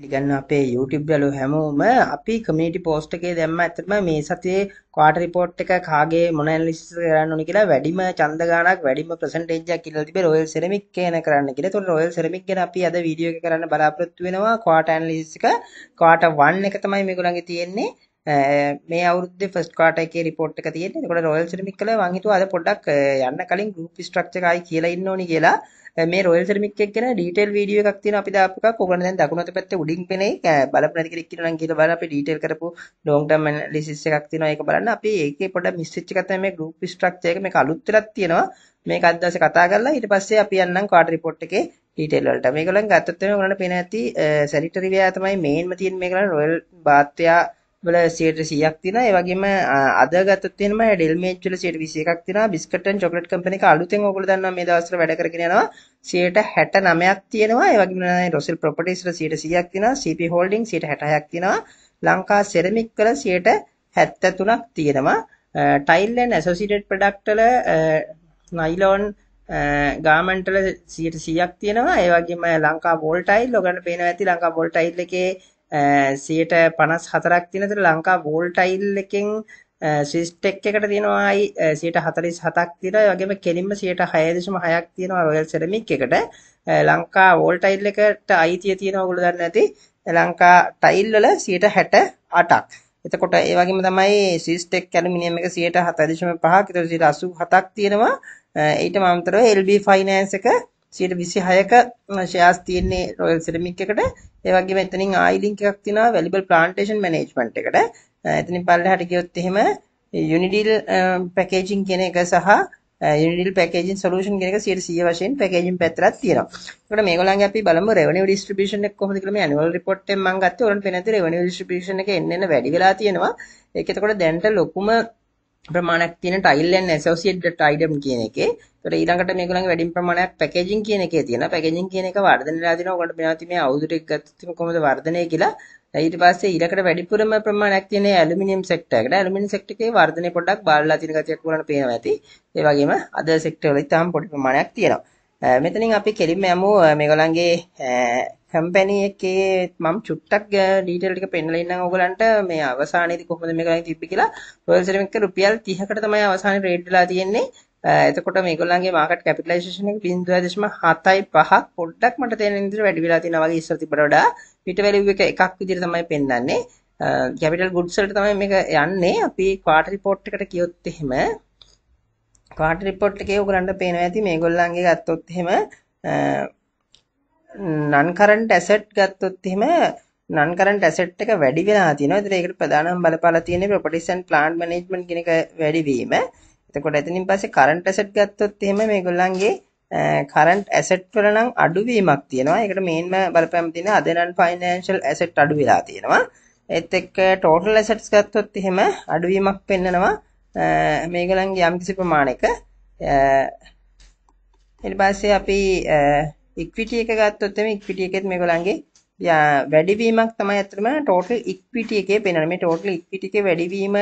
පිළිගන්න අපේ YouTube වල හැමෝම අපි community post එකේ දැම්ම ඇත්තටම මේ සතියේ quarter report එක කාගේ මොන analysis කරන්න ඕනි කියලා වැඩිම ඡන්ද ගාණක් වැඩිම percentage එකක් කියලා තිබේ Royal Ceramic කේන කරන්න කියලා. ඒතකොට Royal Ceramic ගැන අපි අද වීඩියෝ එක කරන්න බලාපොරොත්තු වෙනවා quarter analysis එක quarter 1 එක තමයි මේගොල්ලන්ගේ තියෙන්නේ. මේ අවුරුද්දේ ෆස්ට් ක්වාටර් එකේ රිපෝට් එක තියෙන්නේ. ඒකට රොයල් සෙරමික් වල මං හිතුවා අද පොඩ්ඩක් යන්න කලින් ගෲප් ස්ට්‍රක්චර් එකයි කියලා ඉන්න ඕනි කියලා. මේ රොයල් සෙරමික් එක ගැන ඩීටේල් වීඩියෝ එකක් තියෙනවා අපි දාපු එකක්. ඕගොල්ලෝ දැන් දකුණු අත පැත්තේ උඩින් පෙනේ බලපු නැති කෙනෙක් ඉන්නවා නම් කියලා බලලා අපි ඩීටේල් කරපු ලො ง ටර්ම් ඇනලිසිස් එකක් තියෙනවා. ඒක බලන්න අපි ඒකේ පොඩ්ඩක් මිස් වෙච්ච එක තමයි මේ ගෲප් ස්ට්‍රක්චර් එක මේක අලුත් වෙලක් තියෙනවා. මේක අද දවසේ කතා කරලා ඊට පස්සේ අපි යන්නම් ක්වාටර් රිපෝට් එකේ ඩීටේල් වලට. මේගොල්ලන් ගත්තොත් තමයි ඔයාලට පේන ඇති සැලිටරි ව්‍යාය තමයි මේන්ම තියෙන මේගොල්ලන් රොයල් බාත්වයා වල සේට සියක් තින ඒවගේම අදගතම ඩෙල්මේච්ල සේට විසියක් තින බිස්කටන් චොකලට කම්පනි අලුතෙන් ඔකුල දන්න මේ දවසර වැඩ කරගෙනවා සයට හැට නමයක් තියෙනවා ඒවගේම රොසල් ප්‍රොපටිස්ල සට සියක් තින සප හෝල්ඩිං සට හැටයක් තිෙනවා ලංකා සෙරමික් කල සයට හැත්ත තුනක් තියෙනවා ටයිල්ලන් ඇසෝසිටඩ් ප්‍රඩක්ටල නයිලෝන් ගාමන්ටල සට සියක් තියෙනවා ඒවගේම ලංකා බෝල්ටයිල් ලොගන්න පේන ඇති ලංකා බොල්ටයිල් එකේ සියට පනස් හතරක් තිනතුර ලංකා වෝල්ටයිල් එකෙන් ශිස්ටෙක් එකට තියෙනවායි සට හතරිස් හතක් තිර වගේම කෙලින්ම සට හයදශම හයක් තියෙනවා රොයල් සෙරමික් එකට ලංකා වෝල්ටයිල් එකට අයිතිය තියෙන ඔගුල දන්න ඇති ලංකා ටයිල්වල සට හැට අටක් එතකොට ඒවගේම තමයි සිිස්ටෙක් කැලමිනියම එක සට හතරිශම පහ තර සිට අසු හතක් තියෙනවා ඊට මන්තර එල්බ ෆයිනෑන්ස එක 26ක ෂෙයාස් තියෙන්නේ Royal Ceramic එකට. ඒ වගේම එතනින් ආයි ලින්ක් එකක් තියෙනවා Valuable Plantation Management එකට. එතනින් පල්ලෙහාට ගියොත් එහෙම Unideal packaging කියන එක සහ Unideal packaging solution කියන එක 100 වශයෙන් packaging පැත්තට තියෙනවා. ඒකට මේගොල්ලන්ගේ අපි බලමු revenue distribution එක කොහොමද කියලා මේ annual report එකෙන් මම ගත්තේ. ඔයාලට පේන ඇති revenue distribution එක එන්න එන්න වැඩි වෙලා තියෙනවා. ඒක එතකොට දැනට ලොකුම ප්‍රමාණයක් තියෙන ටයිල් and associated item කියන එකේ. ඒතර ඊළඟට මේගොල්ලන්ගේ වැඩිම ප්‍රමාණයක් පැකේජින් කියන එකේ තියෙනවා. පැකේජින් කියන එක වර්ධනය වෙලා තිනවා. ඔකට මෙයා තියෙන්නේ අවුරුදු ටික ගත්තොත් කොහොමද වර්ධනය කියලා. ඊට පස්සේ ඊළඟට වැඩිපුරම ප්‍රමාණයක් තියෙන ඇලුමිනියම් සෙක්ටර් එකට. ඇලුමිනියම් සෙක්ටර් එකේ වර්ධනය පොඩ්ඩක් බාරලා තියෙන ගතියක් උගලන්ට පේනවා ඇති. ඒ වගේම අද සෙක්ටර් වල ඉතාම පොඩි ප්‍රමාණයක් තියෙනවා. මෙතනින් අපි කෙලින්ම යමු මේගොල්ලන්ගේ කම්පැනි එකේ මම චුට්ටක් ඩීටේල් ටික පෙන්නලා ඉන්නම් ඔයගලන්ට මේ අවසානයේදී කොහොමද මේගොල්ලන් තිබ්බේ කියලා රොයල් සෙරමික් එක රුපියල් 30කට තමයි අවසානයේ රේට් වෙලා තියෙන්නේ. එතකොට මේගොල්ලන්ගේ මාකට් කැපිටලයිසේෂන් එක 0.75ක් පොඩ්ඩක් මට තේරෙන විදිහට වැඩි වෙලා තියෙනවා වගේ ඉස්සර තිබ්බට වඩා පිට වැලියු එක එකක් විදිහට තමයි පෙන්වන්නේ. කැපිටල් ගුඩ්ස් වලට තමයි මේක යන්නේ. අපි ක්වාටර් රිපෝට් එකට කියොත් එහෙම කාට රිපොට් එකේ ඔයගලන්ට පේනවා ඇති මේගොල්ලන්ගේ ගත්තොත් එහෙම නන් කරන්ට් ඇසට් ගත්තොත් එහෙම නන් කරන්ට් ඇසට් එක වැඩි වෙලා තියෙනවා. ඒතර ඒකට ප්‍රධානම බලපාලා තියෙන්නේ ප්‍රොපර්ටිස් ඇන්ඩ් ප්ලාන්ට් මැනේජ්මන්ට් කියන එක වැඩි වීම. එතකොට එතනින් පස්සේ කරන්ට් ඇසට් ගත්තොත් එහෙම මේගොල්ලන්ගේ කරන්ට් ඇසට් වල නම් අඩුවීමක් තියෙනවා. ඒකට මේන්ම බලපෑම තියෙන other non financial asset අඩු වෙලා තියෙනවා. ඒත් එක්ක total assets ගත්තොත් එහෙම අඩුවීමක් පෙන්නනවා. මේගලන්ගේ යම්කිසි ප්‍රමාණයක ඊට පස්සේ අපි ඉක්විටි එක ගත්තොත් එමේ ඉක්විටි එකෙත් මේගොල්ලන්ගේ වැඩිවීමක් තමයි අත්‍තරම ටෝටල් ඉක්විටි එකේ පෙන්වන්නේ. මේ ටෝටල් ඉක්විටි එකේ වැඩිවීම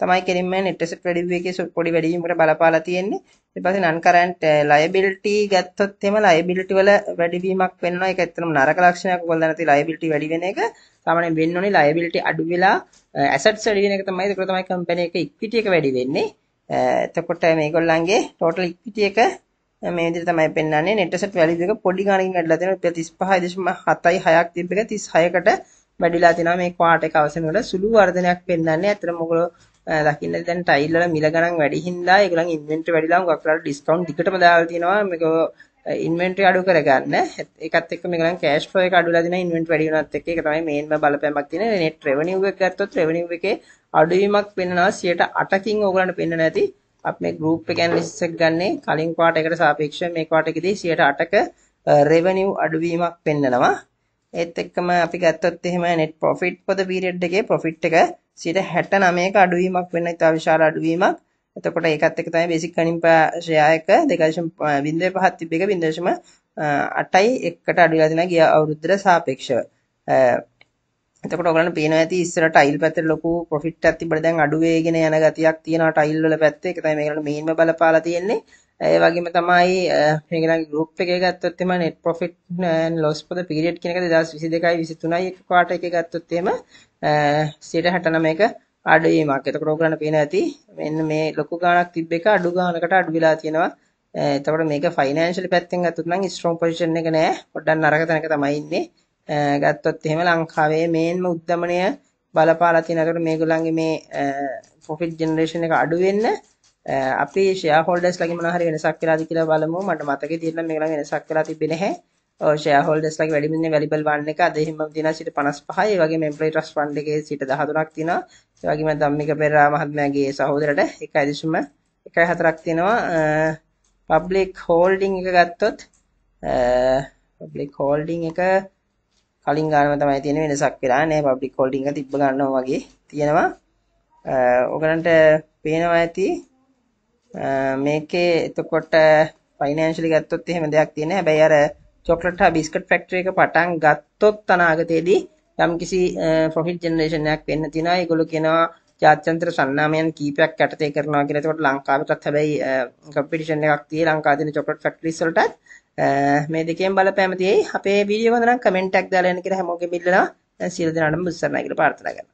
තමයි කෙලින්ම net asset value එකේ පොඩි වැඩිවීමකට බලපාලා තියෙන්නේ. ඊට පස්සේ non current eh, liability ගත්තොත් එහෙම liability වල වැඩිවීමක් වෙනවා. ඒක ඇත්තටම නරක ලක්ෂණයක්. ඔයගොල්ලෝ නැති liability වැඩි වෙන එක සාමාන්‍යයෙන් වෙන්න ඕනේ liability අඩු වෙලා eh, assets වැඩි වෙන එක තමයි. ඒක තමයි company එක equity එක වැඩි වෙන්නේ. Eh, එතකොට මේගොල්ලන්ගේ total equity එක මේ විදිහට තමයි පෙන්වන්නේ net asset value එක පොඩි ගණනකින් වැඩිලා තියෙනවා 35.76ක් තිබ්බ එක 36කට වැඩිලා තිනවා මේ ක්වාටර් එක අවසන් වල සුළු වර්ධනයක් පෙන්වන්නේ. ඇත්තටම ඔයගොල්ලෝ දකින්න දැන් ටයිල් වල මිල ගණන් වැඩි හින්දා ඒගොල්ලන් ඉන්වෙන්ටරි වැඩිලා හුඟක් වෙලාවට ඩිස්කවුන්ට් දිගටම දාලා තියෙනවා මේක ඉන්වෙන්ටරි අඩු කරගන්න. ඒකත් එක්ක මේගොල්ලන් කෑෂ් ෆ්ලෝ එක අඩුලා දෙනවා ඉන්වෙන්ටරි වැඩි වෙනවත් එක්ක ඒක තමයි මේන්ම බලපෑමක් තියෙන. net revenue එක ගත්තොත් revenue එකේ අඩුවීමක් පෙන්නවා 8%කින් ඕගොල්ලන්ට පෙන්න නැති අපි මේ group එක analysis එක ගන්නේ කලින් පාට එකට සාපේක්ෂව මේ පාට එකදී 8%ක revenue අඩුවීමක් පෙන්නනවා. ඒත් එක්කම අපි ගත්තොත් එහෙම net profit for the period එකේ profit එක 69ක අඩුවීමක් වෙන්න ඉතා විශාල අඩුවීමක්. එතකොට ඒකත් එක්ක තමයි බේසික් earning per share එක 2.05ක් තිබ්බ එක 0.81කට අඩුලා දෙනවා ගිය අවුරුද්දට සාපේක්ෂව. එතකොට ඔයගලන්ට පේනවා ඇති ඉස්සර ටයිල් පැත්තේ ලොකු profit එකක් තිබ්බට දැන් අඩු වෙගෙන යන ගතියක් තියෙනවා ටයිල් වල පැත්තේ. ඒක තමයි මේකට මේන්ම බලපාලා තියෙන්නේ. ඒ වගේම තමයි මේගොල්ලන්ගේ group එකේ ගත්තොත් එහෙම net profit and loss for the period කියන එක 2022යි 23යි එක quarter එකේ ගත්තොත් එහෙම 69ක අඩුවීමක්. එතකොට ඔයගොල්ලන්ට පේන ඇති මෙන්න මේ ලොකු ගාණක් තිබ්බ එක අඩු ගාණකට අඩු වෙලා තියෙනවා. එතකොට මේක ෆයිනෑන්ෂල් පැත්තෙන් ගත්තොත් නම් strong position එක නෑ. පොඩ්ඩක් නරක තැනක තමයි ඉන්නේ. ගත්තොත් එහෙම ලංකාවේ මේන්ම උද්දමනය බලපාලා තියෙන. එතකොට මේගොල්ලන්ගේ මේ profit generation එක අඩු වෙන්න අපේ ෂෙයා හෝල්ඩර්ස් ලගේ මොනවා හරි වෙනසක් වෙලාද කියලා බලමු. මට මතකයි තියෙනවා මේක ළඟ වෙනසක් වෙලා තිබෙන්නේ නැහැ. ඔය ෂෙයා හෝල්ඩර්ස් ලගේ වැඩිම ඉන්නේ වැලිබල් වන් එක අද හිම්ම දිනා සිට 55. ඒ වගේම එම්ප්ලොයි ට්‍රස්ට් ෆන්ඩ් එකේ සිට 13ක් තියෙනවා. ඒ වගේම ධම්මික පෙරේරා මහත්මයාගේ සහෝදරට 1.14ක් තියෙනවා. පබ්ලික් හෝල්ඩින් එක ගත්තොත් පබ්ලික් හෝල්ඩින් එක කලින් ගානම තමයි තියෙන වෙනසක් වෙලා නැහැ. පබ්ලික් හෝල්ඩින් එක තිබ්බ ගන්නවා වගේ තියෙනවා. ඔගලන්ට පේනවා ඇති මේකේ එතකොට ෆයිනෑන්ෂලි ගත්තොත් එහෙම දෙයක් තියෙනවා. හැබැයි අර චොක්ලට් හා බිස්කට් ෆැක්ටරි එක පටන් ගත්තොත් අනාගතයේදී යම්කිසි ප්‍රොෆිට් ජෙනරේෂන් එකක් වෙන්න තියෙනවා. ඒගොල්ලෝ කියනවා ජාත්‍යන්තර සන්නාමයන් කීපයක් යටතේ කරනවා කියලා. ඒකට ලංකාවටත් හැබැයි කම්පිටිෂන් එකක් තියෙයි ලංකාවේ තියෙන චොක්ලට් ෆැක්ටරිස් වලටත්. මේ දෙකෙන් බලපෑම තියෙයි. අපේ වීඩියෝ වන්දනම් කමෙන්ට් එකක් දාලා යන්න කියලා හැමෝගෙම ඉල්ලනවා. දැන් සියලු දෙනාටම බුස්සරණයි කියලා ප්‍රාර්ථනා කරනවා.